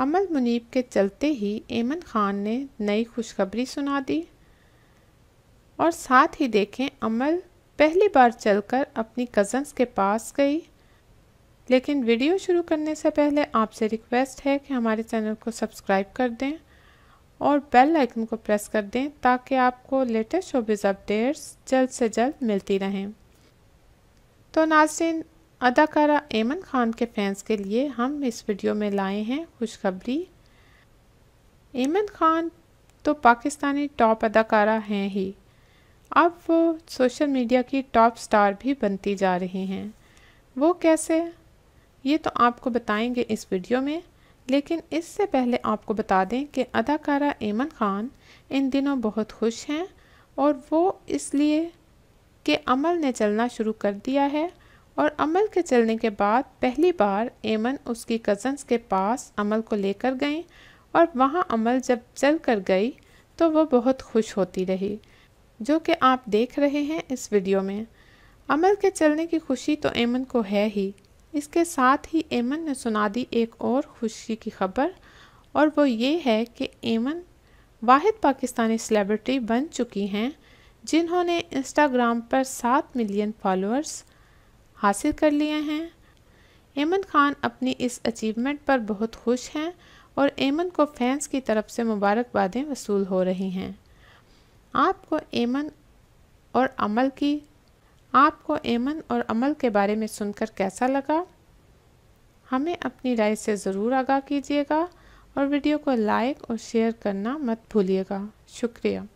अमल मुनीब के चलते ही ऐमन खान ने नई खुशखबरी सुना दी और साथ ही देखें अमल पहली बार चलकर अपनी कज़न्स के पास गई लेकिन वीडियो शुरू करने से पहले आपसे रिक्वेस्ट है कि हमारे चैनल को सब्सक्राइब कर दें और बेल आइकन को प्रेस कर दें ताकि आपको लेटेस्ट शोबिज़ अपडेट्स जल्द से जल्द मिलती रहें तो नाजिन अदाकारा ऐमन खान के फैंस के लिए हम इस वीडियो में लाए हैं खुशखबरी ऐमन खान तो पाकिस्तानी टॉप अदाकारा हैं ही अब वो सोशल मीडिया की टॉप स्टार भी बनती जा रही हैं वो कैसे ये तो आपको बताएंगे इस वीडियो में लेकिन इससे पहले आपको बता दें कि अदाकारा ऐमन खान इन दिनों बहुत खुश हैं और वो इसलिए कि अमल ने चलना शुरू कर दिया है और अमल के चलने के बाद पहली बार एमन उसकी कज़न्स के पास अमल को लेकर गई और वहाँ अमल जब चल कर गई तो वह बहुत खुश होती रही जो कि आप देख रहे हैं इस वीडियो में अमल के चलने की खुशी तो एमन को है ही इसके साथ ही एमन ने सुना दी एक और खुशी की खबर और वो ये है कि एमन वाहिद पाकिस्तानी सेलेब्रिटी बन चुकी हैं जिन्होंने इंस्टाग्राम पर सात मिलियन फॉलोअर्स हासिल कर लिए हैं एमन खान अपनी इस अचीवमेंट पर बहुत खुश हैं और एमन को फैंस की तरफ से मुबारकबादें वसूल हो रही हैं आपको एमन और अमल की आपको एमन और अमल के बारे में सुनकर कैसा लगा हमें अपनी राय से ज़रूर आगाह कीजिएगा और वीडियो को लाइक और शेयर करना मत भूलिएगा शुक्रिया